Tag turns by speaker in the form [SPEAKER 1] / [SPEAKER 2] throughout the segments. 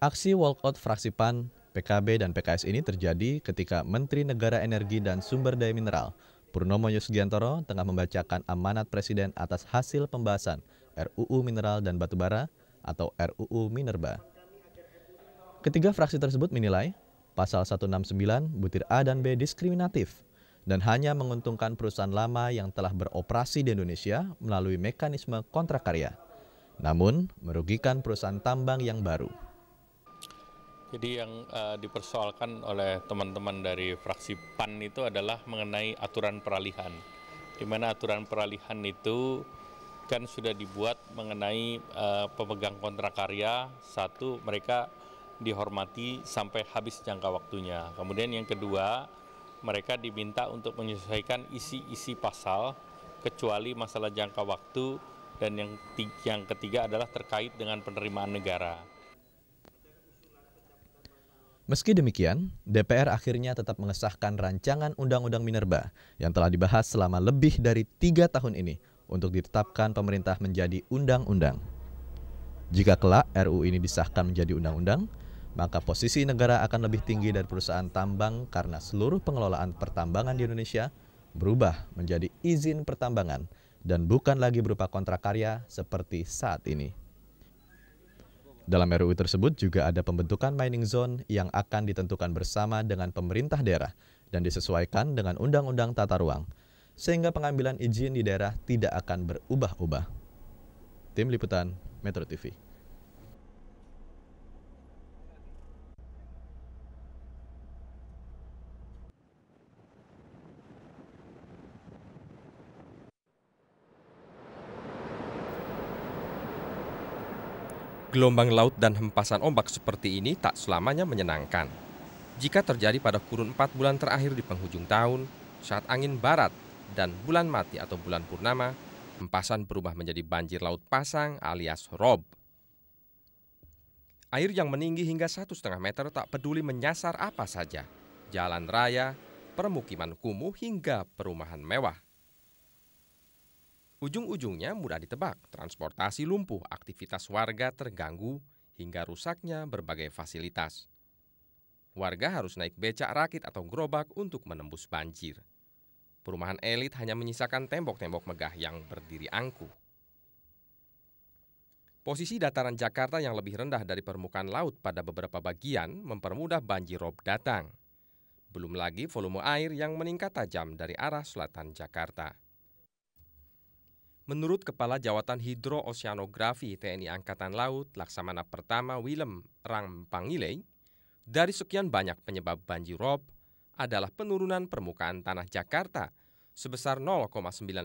[SPEAKER 1] Aksi walkout fraksi PAN, PKB, dan PKS ini terjadi ketika Menteri Negara Energi dan Sumber Daya Mineral Purnomo Yusgiantoro tengah membacakan amanat Presiden atas hasil pembahasan RUU Mineral dan Batubara atau RUU Minerba. Ketiga fraksi tersebut menilai pasal 169 butir A dan B diskriminatif dan hanya menguntungkan perusahaan lama yang telah beroperasi di Indonesia melalui mekanisme kontrak karya. Namun, merugikan perusahaan tambang yang baru.
[SPEAKER 2] Jadi yang uh, dipersoalkan oleh teman-teman dari fraksi PAN itu adalah mengenai aturan peralihan. Di mana aturan peralihan itu kan sudah dibuat mengenai uh, pemegang kontrak karya, satu mereka dihormati sampai habis jangka waktunya. Kemudian yang kedua, mereka diminta untuk menyesuaikan isi-isi pasal kecuali masalah jangka waktu dan yang yang ketiga adalah terkait dengan penerimaan negara.
[SPEAKER 1] Meski demikian, DPR akhirnya tetap mengesahkan rancangan Undang-Undang Minerba yang telah dibahas selama lebih dari tiga tahun ini untuk ditetapkan pemerintah menjadi undang-undang. Jika kelak RU ini disahkan menjadi undang-undang, maka posisi negara akan lebih tinggi dari perusahaan tambang karena seluruh pengelolaan pertambangan di Indonesia berubah menjadi izin pertambangan dan bukan lagi berupa kontrak karya seperti saat ini. Dalam RUU tersebut juga ada pembentukan mining zone yang akan ditentukan bersama dengan pemerintah daerah dan disesuaikan dengan Undang-Undang Tata Ruang, sehingga pengambilan izin di daerah tidak akan berubah-ubah. Tim Liputan Metro TV
[SPEAKER 2] Gelombang laut dan hempasan ombak seperti ini tak selamanya menyenangkan. Jika terjadi pada kurun 4 bulan terakhir di penghujung tahun, saat angin barat dan bulan mati atau bulan purnama, hempasan berubah menjadi banjir laut pasang alias rob. Air yang meninggi hingga satu setengah meter tak peduli menyasar apa saja, jalan raya, permukiman kumuh hingga perumahan mewah. Ujung-ujungnya mudah ditebak, transportasi lumpuh, aktivitas warga terganggu, hingga rusaknya berbagai fasilitas. Warga harus naik becak rakit atau gerobak untuk menembus banjir. Perumahan elit hanya menyisakan tembok-tembok megah yang berdiri angkuh. Posisi dataran Jakarta yang lebih rendah dari permukaan laut pada beberapa bagian mempermudah banjir rob datang. Belum lagi volume air yang meningkat tajam dari arah selatan Jakarta. Menurut Kepala Jawatan Hidro Oceanografi TNI Angkatan Laut Laksamana Pertama Willem Rang Pangilei, dari sekian banyak penyebab banjir rob adalah penurunan permukaan tanah Jakarta sebesar 0,9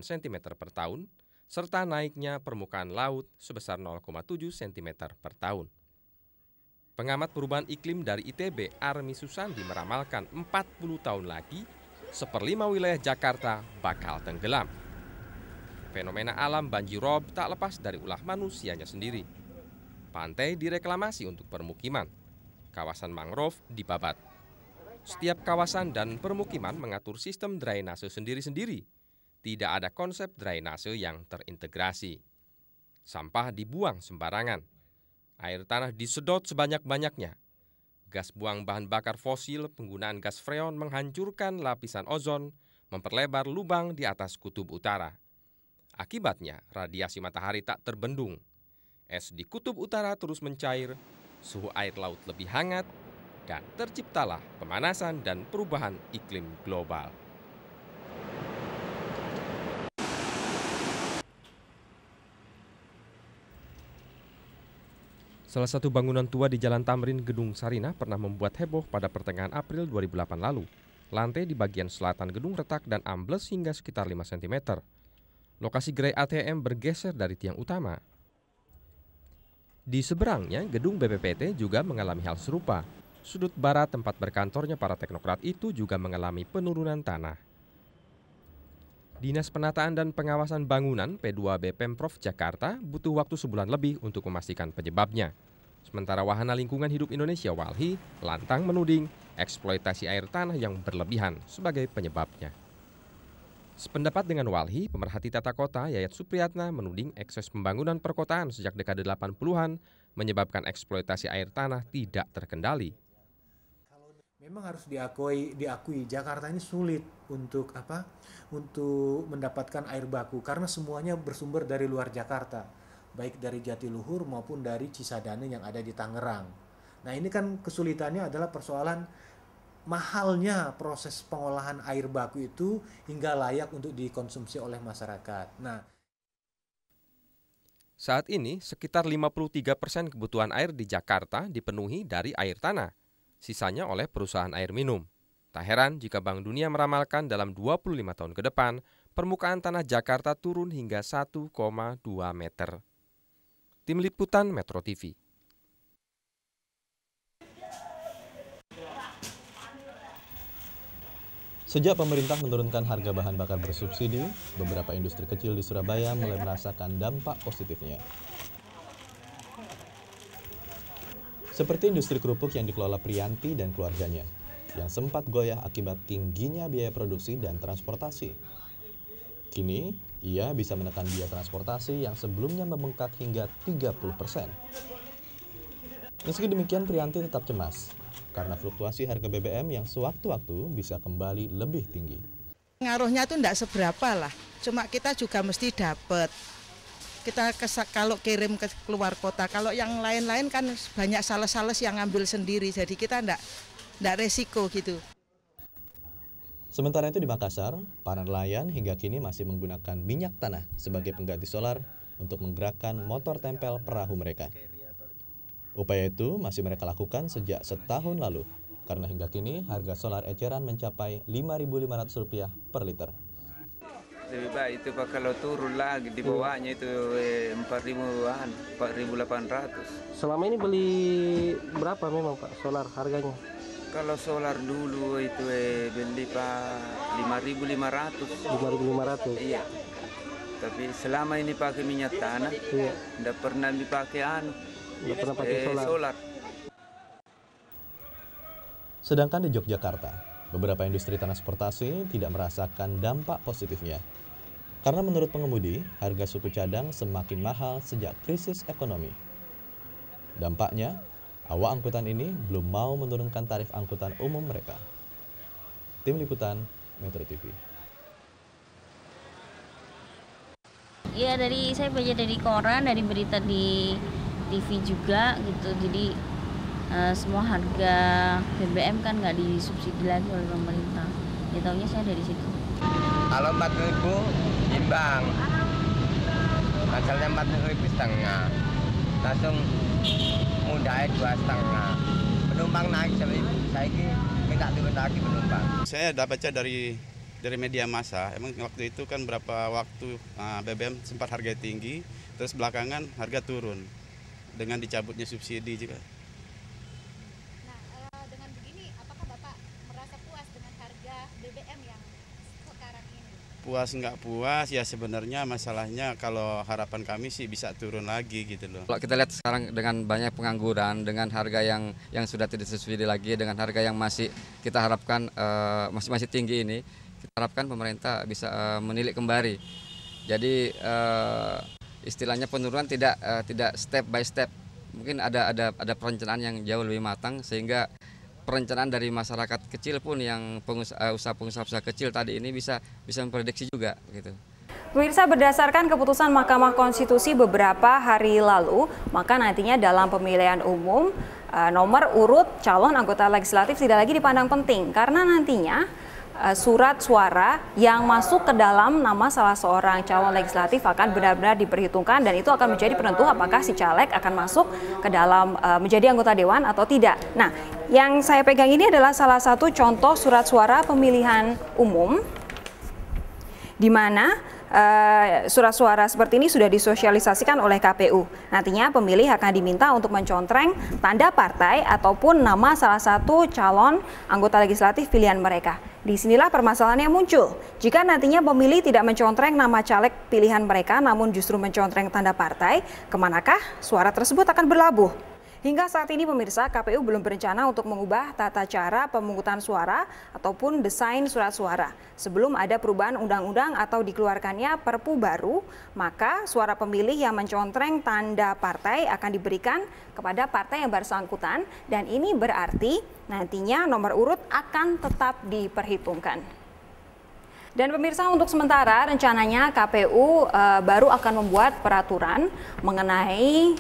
[SPEAKER 2] cm per tahun, serta naiknya permukaan laut sebesar 0,7 cm per tahun. Pengamat perubahan iklim dari ITB, Armi Susandi meramalkan 40 tahun lagi, seperlima wilayah Jakarta bakal tenggelam fenomena alam banjirop tak lepas dari ulah manusianya sendiri. Pantai direklamasi untuk permukiman, kawasan mangrove dibabat. Setiap kawasan dan permukiman mengatur sistem drainase sendiri-sendiri. Tidak ada konsep drainase yang terintegrasi. Sampah dibuang sembarangan. Air tanah disedot sebanyak-banyaknya. Gas buang bahan bakar fosil, penggunaan gas freon menghancurkan lapisan ozon, memperlebar lubang di atas kutub utara. Akibatnya, radiasi matahari tak terbendung. Es di kutub utara terus mencair, suhu air laut lebih hangat, dan terciptalah pemanasan dan perubahan iklim global. Salah satu bangunan tua di Jalan Tamrin Gedung Sarina pernah membuat heboh pada pertengahan April 2008 lalu. Lantai di bagian selatan gedung retak dan ambles hingga sekitar 5 cm. Lokasi gerai ATM bergeser dari tiang utama. Di seberangnya, gedung BPPT juga mengalami hal serupa. Sudut barat tempat berkantornya para teknokrat itu juga mengalami penurunan tanah. Dinas Penataan dan Pengawasan Bangunan P2B Pemprov Jakarta butuh waktu sebulan lebih untuk memastikan penyebabnya. Sementara Wahana Lingkungan Hidup Indonesia Walhi lantang menuding eksploitasi air tanah yang berlebihan sebagai penyebabnya. Sependapat dengan Walhi, pemerhati tata kota Yayat Supriyatna menuding ekses pembangunan perkotaan sejak dekade 80-an menyebabkan eksploitasi air tanah tidak terkendali.
[SPEAKER 1] Memang harus diakui, diakui Jakarta ini sulit untuk apa? Untuk mendapatkan air baku karena semuanya bersumber dari luar Jakarta, baik dari Jatiluhur maupun dari Cisadane yang ada di Tangerang. Nah ini kan kesulitannya adalah persoalan mahalnya proses pengolahan air baku itu hingga layak untuk dikonsumsi oleh masyarakat. Nah,
[SPEAKER 2] saat ini sekitar 53 persen kebutuhan air di Jakarta dipenuhi dari air tanah, sisanya oleh perusahaan air minum. Tak heran jika Bank Dunia meramalkan dalam 25 tahun ke depan, permukaan tanah Jakarta turun hingga 1,2 meter. Tim Liputan Metro TV
[SPEAKER 1] Sejak pemerintah menurunkan harga bahan bakar bersubsidi, beberapa industri kecil di Surabaya mulai merasakan dampak positifnya. Seperti industri kerupuk yang dikelola Prianti dan keluarganya, yang sempat goyah akibat tingginya biaya produksi dan transportasi. Kini, ia bisa menekan biaya transportasi yang sebelumnya membengkak hingga 30%. Meski demikian, Prianti tetap cemas karena fluktuasi harga BBM yang sewaktu-waktu bisa kembali lebih tinggi.
[SPEAKER 3] Pengaruhnya itu tidak seberapa lah, cuma kita juga mesti dapat. Kita kesak, kalau kirim ke keluar kota, kalau yang lain-lain kan banyak sales-sales yang ngambil sendiri, jadi kita tidak tidak resiko gitu.
[SPEAKER 1] Sementara itu di Makassar, para nelayan hingga kini masih menggunakan minyak tanah sebagai pengganti solar untuk menggerakkan motor tempel perahu mereka. Upaya itu masih mereka lakukan sejak setahun lalu, karena hingga kini harga solar eceran mencapai Rp5.500 per liter.
[SPEAKER 2] Lebih baik itu Pak kalau turun lagi di bawahnya itu eh, empat ribuan, empat ribu delapan ratus. Selama ini beli berapa memang Pak solar harganya? Kalau solar dulu itu eh, beli Pak lima ribu lima ratus. Lima ribu lima ratus. Iya. Tapi selama ini pakai minyak tanah, iya. tidak pernah dipakai anu Gak iya, pernah pakai solar. solar.
[SPEAKER 1] Sedangkan di Yogyakarta, beberapa industri transportasi tidak merasakan dampak positifnya. Karena menurut pengemudi, harga suku cadang semakin mahal sejak krisis ekonomi. Dampaknya, awak angkutan ini belum mau menurunkan tarif angkutan umum mereka. Tim Liputan, Metro TV.
[SPEAKER 4] Iya dari saya baca dari koran, dari berita di TV juga gitu jadi uh, semua harga BBM kan nggak disubsidi lagi oleh pemerintah ya taunya saya dari situ
[SPEAKER 2] kalau 4000 imbang pasalnya 4000 setengah langsung mudah dua setengah penumpang naik seribu saya ini minta turun lagi penumpang
[SPEAKER 1] saya dapatnya dari dari media massa emang waktu itu kan berapa waktu uh, eh, BBM sempat harga tinggi terus belakangan harga turun dengan dicabutnya subsidi juga.
[SPEAKER 3] Nah, eh, dengan begini apakah Bapak merasa puas dengan harga BBM yang sekarang
[SPEAKER 1] ini? Puas nggak puas ya sebenarnya masalahnya kalau harapan kami sih bisa turun lagi gitu loh.
[SPEAKER 2] Kalau kita lihat sekarang dengan banyak pengangguran, dengan harga yang yang sudah tidak subsidi lagi, dengan harga yang masih kita harapkan uh, masih masih tinggi ini, kita harapkan pemerintah bisa uh, menilik kembali. Jadi uh, istilahnya penurunan tidak uh, tidak step by step. Mungkin ada ada ada perencanaan yang jauh lebih matang sehingga perencanaan dari masyarakat kecil pun yang pengusaha-pengusaha eh, kecil tadi ini bisa bisa memprediksi juga
[SPEAKER 3] gitu.
[SPEAKER 4] Pemirsa berdasarkan keputusan Mahkamah Konstitusi beberapa hari lalu, maka nantinya dalam pemilihan umum eh, nomor urut calon anggota legislatif tidak lagi dipandang penting karena nantinya Eh, surat suara yang masuk ke dalam nama salah seorang calon legislatif akan benar-benar diperhitungkan dan itu akan menjadi penentu apakah si caleg akan masuk ke dalam uh, menjadi anggota dewan atau tidak. Nah, yang saya pegang ini adalah salah satu contoh surat suara pemilihan umum di mana Uh, surat suara seperti ini sudah disosialisasikan oleh KPU. Nantinya pemilih akan diminta untuk mencontreng tanda partai ataupun nama salah satu calon anggota legislatif pilihan mereka. Disinilah permasalahan yang muncul. Jika nantinya pemilih tidak mencontreng nama caleg pilihan mereka namun justru mencontreng tanda partai, kemanakah suara tersebut akan berlabuh? Hingga saat ini pemirsa KPU belum berencana untuk mengubah tata cara pemungutan suara ataupun desain surat suara. Sebelum ada perubahan undang-undang atau dikeluarkannya perpu baru, maka suara pemilih yang mencontreng tanda partai akan diberikan kepada partai yang bersangkutan dan ini berarti nantinya nomor urut akan tetap diperhitungkan. Dan pemirsa untuk sementara rencananya KPU e, eh, baru akan membuat peraturan mengenai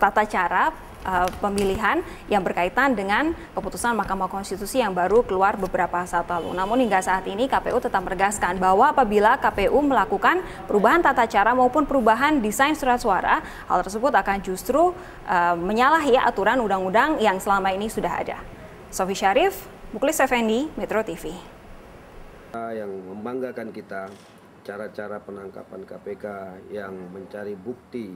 [SPEAKER 4] tata cara Eh, pemilihan yang berkaitan dengan keputusan Mahkamah Konstitusi yang baru keluar beberapa saat lalu. Namun hingga saat ini KPU tetap meregaskan bahwa apabila KPU melakukan perubahan tata cara maupun perubahan desain surat suara, hal tersebut akan justru uh, menyalahi aturan undang-undang yang selama ini sudah ada. Sofi Syarif, Muklis Effendi, Metro TV.
[SPEAKER 2] Yang membanggakan kita cara-cara penangkapan KPK yang mencari bukti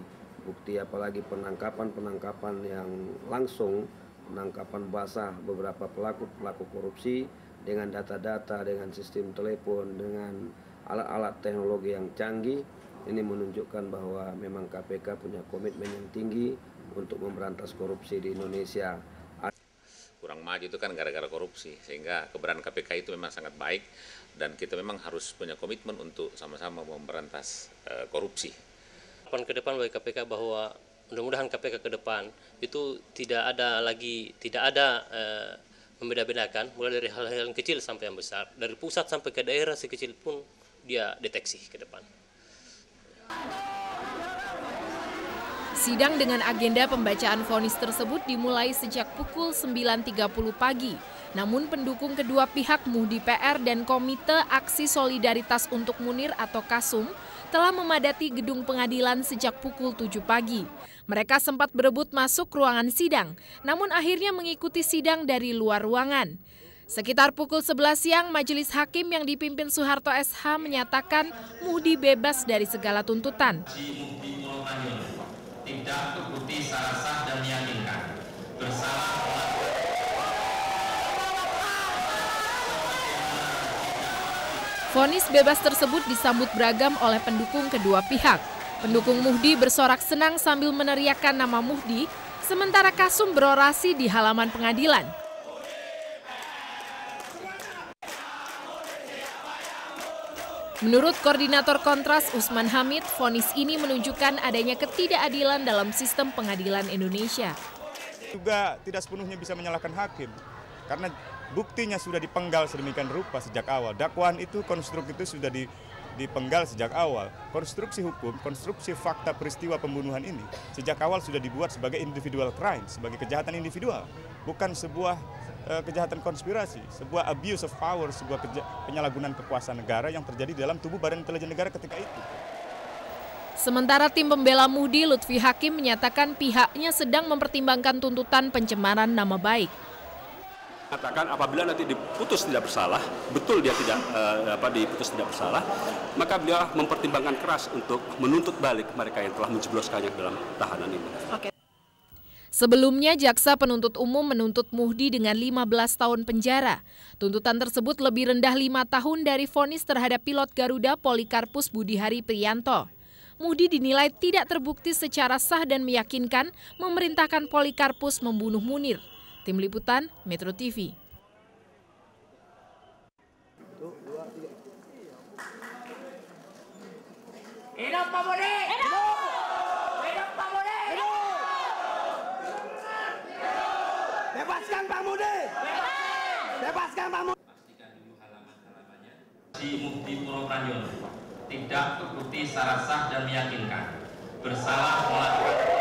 [SPEAKER 2] bukti apalagi penangkapan-penangkapan yang langsung, penangkapan basah beberapa pelaku-pelaku korupsi dengan data-data, dengan sistem telepon, dengan alat-alat teknologi yang canggih, ini menunjukkan bahwa memang KPK punya komitmen yang tinggi untuk memberantas korupsi di Indonesia. Kurang maju itu kan gara-gara korupsi, sehingga keberanian KPK itu memang sangat baik dan kita memang harus punya komitmen untuk sama-sama memberantas eh, korupsi harapan ke depan bagi KPK bahwa mudah-mudahan KPK ke depan itu tidak ada lagi tidak ada eh, membeda-bedakan mulai dari hal-hal yang kecil sampai yang besar dari pusat sampai ke daerah sekecil pun dia
[SPEAKER 3] deteksi ke depan. Sidang dengan agenda pembacaan vonis tersebut dimulai sejak pukul 9.30 pagi namun pendukung kedua pihak Muhdi PR dan Komite Aksi Solidaritas untuk Munir atau KASUM telah memadati gedung pengadilan sejak pukul 7 pagi. Mereka sempat berebut masuk ruangan sidang, namun akhirnya mengikuti sidang dari luar ruangan. Sekitar pukul 11 siang, Majelis Hakim yang dipimpin Soeharto SH menyatakan Muhdi bebas dari segala tuntutan.
[SPEAKER 2] Tidak terbukti sah sah dan meyakinkan bersalah
[SPEAKER 3] Fonis bebas tersebut disambut beragam oleh pendukung kedua pihak. Pendukung Muhdi bersorak senang sambil meneriakkan nama Muhdi, sementara Kasum berorasi di halaman pengadilan. Menurut Koordinator Kontras Usman Hamid, fonis ini menunjukkan adanya ketidakadilan dalam sistem pengadilan Indonesia.
[SPEAKER 2] Juga tidak sepenuhnya bisa menyalahkan hakim, karena buktinya sudah dipenggal sedemikian rupa sejak awal. Dakwaan itu konstruk itu sudah dipenggal sejak awal. Konstruksi hukum, konstruksi fakta peristiwa pembunuhan ini sejak awal sudah dibuat sebagai individual crime, sebagai kejahatan individual, bukan sebuah eh, kejahatan konspirasi, sebuah abuse of power, sebuah penyalahgunaan kekuasaan negara yang terjadi dalam tubuh Badan Intelijen Negara ketika
[SPEAKER 3] itu. Sementara tim pembela Mudi Lutfi Hakim menyatakan pihaknya sedang mempertimbangkan tuntutan pencemaran nama baik
[SPEAKER 2] mengatakan apabila nanti diputus tidak bersalah, betul dia tidak eh, apa diputus tidak bersalah, maka beliau mempertimbangkan keras untuk menuntut balik mereka yang telah menjebloskannya dalam tahanan ini.
[SPEAKER 3] Oke. Sebelumnya, jaksa penuntut umum menuntut Muhdi dengan 15 tahun penjara. Tuntutan tersebut lebih rendah 5 tahun dari vonis terhadap pilot Garuda Polikarpus Budihari Prianto. Muhdi dinilai tidak terbukti secara sah dan meyakinkan memerintahkan Polikarpus membunuh Munir. Tim Liputan, Metro TV.
[SPEAKER 4] Hidup Pak Budi!
[SPEAKER 2] tidak terbukti sah dan meyakinkan bersalah melakukan